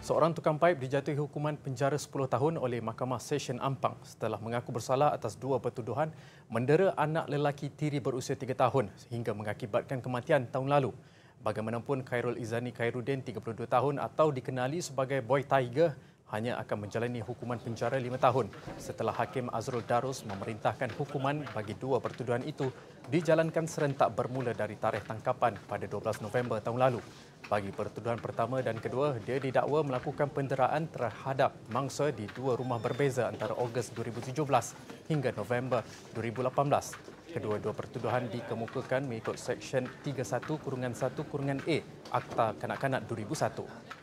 Seorang tukang paip dijatuhi hukuman penjara 10 tahun oleh Mahkamah Session Ampang setelah mengaku bersalah atas dua pertuduhan mendera anak lelaki tiri berusia 3 tahun sehingga mengakibatkan kematian tahun lalu. Bagaimanapun Khairul Izani Khairuddin 32 tahun atau dikenali sebagai Boy Tiger hanya akan menjalani hukuman penjara lima tahun setelah Hakim Azrul Darus memerintahkan hukuman bagi dua pertuduhan itu dijalankan serentak bermula dari tarikh tangkapan pada 12 November tahun lalu. Bagi pertuduhan pertama dan kedua, dia didakwa melakukan penderaan terhadap mangsa di dua rumah berbeza antara Ogos 2017 hingga November 2018. Kedua-dua pertuduhan dikemukakan mengikut Seksyen 31-1-A Akta Kanak-Kanak 2001.